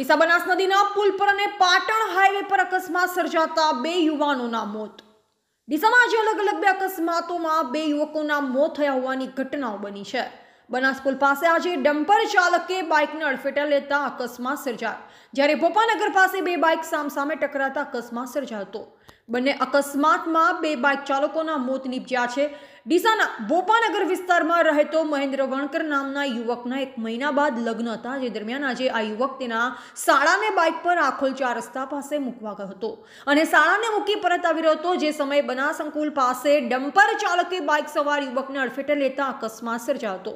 ડીસા બનાસ નદીના પુલ પર અને પાટણ હાઈવે પર અકસ્માત સર્જાતા બે યુવાનોના મોત ડીસામાં આજે અલગ અલગ બે અકસ્માતોમાં બે યુવકોના મોત થયા હોવાની ઘટનાઓ બની છે બનાસ પુલ પાસે આજે ડમ્પર ચાલકે બાઇકને અડફેટા લેતા અકસ્માત સર્જાયો જ્યારે ભોપાનગર પાસે બે બાઇક સામસામે ટકરાતા અકસ્માત સર્જાયો હતો બંને અકસ્માતમાં બે બાઇક ચાલકોના મોત નીપજ્યા છે ડીસાના બોપાનગર વિસ્તારમાં રહેતો મહેન્દ્ર વણકર નામના યુવકના એક મહિના બાદ લગ્ન હતા જે દરમિયાન આજે આ યુવક તેના શાળાને બાઇક પર આખોલચા રસ્તા પાસે મૂકવા ગયો હતો અને શાળાને મૂકી પરત આવી રહ્યો હતો જે સમયે બનાસંકુલ પાસે ડમ્પર ચાલકે બાઇક સવાર યુવકને અડફેટે લેતા અકસ્માત સર્જાયો હતો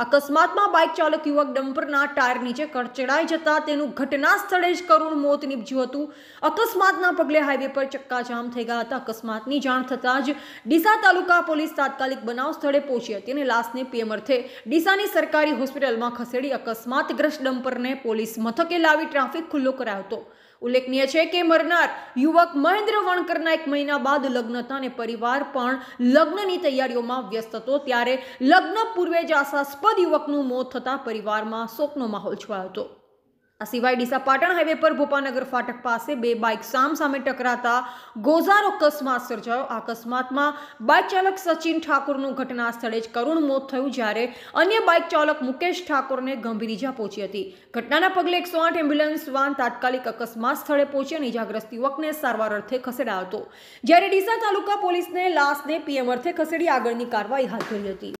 અકસ્માતમાં બાઇક ચાલક યુવક ડમ્પરના ટાયર નીચે કચડાઈ જતા તેનું ઘટના સ્થળે જ કરુણ મોત નીપજ્યું હતું અકસ્માતના પગલે હાઈવે પર ચક્કાજામ થઈ ગયા હતા અકસ્માતની જાણ થતાં જ ડીસા તાલુકા પોલીસ તાત્કાલિક બનાવ સ્થળે પહોંચી હતી અને લાશને પીએમ અર્થે ડીસાની સરકારી હોસ્પિટલમાં ખસેડી અકસ્માતગ્રસ્ત ડમ્પરને પોલીસ મથકે લાવી ટ્રાફિક ખુલ્લો કરાયો હતો ઉલ્લેખનીય છે કે મરનાર યુવક મહેન્દ્ર વણકરના એક મહિના બાદ લગ્ન હતા અને પરિવાર પણ લગ્નની તૈયારીઓમાં વ્યસ્ત હતો ત્યારે લગ્ન પૂર્વે જ આશાસ્પદ યુવકનું મોત થતાં પરિવારમાં શોકનો માહોલ છવાયો હતો આ સિવાય ડીસા પાટણ હાઈવે પર ભોપાનગર ફાટક પાસે બે બાઇક સામ સામે ટકરાતા ગોઝારો અકસ્માત સર્જાયો આ અકસ્માતમાં બાઇક ચાલક સચિન ઠાકોરનું ઘટના સ્થળે જ કરુણ મોત થયું જ્યારે અન્ય બાઇક ચાલક મુકેશ ઠાકોરને ગંભીર ઇજા પહોંચી હતી ઘટનાના પગલે એકસો આઠ એમ્બ્યુલન્સ વાન તાત્કાલિક અકસ્માત સ્થળે પહોંચી અને ઇજાગ્રસ્ત યુવકને સારવાર અર્થે ખસેડાયો હતો જ્યારે ડીસા તાલુકા પોલીસને લાશને પીએમ અર્થે ખસેડી આગળની કાર્યવાહી હાથ ધરી હતી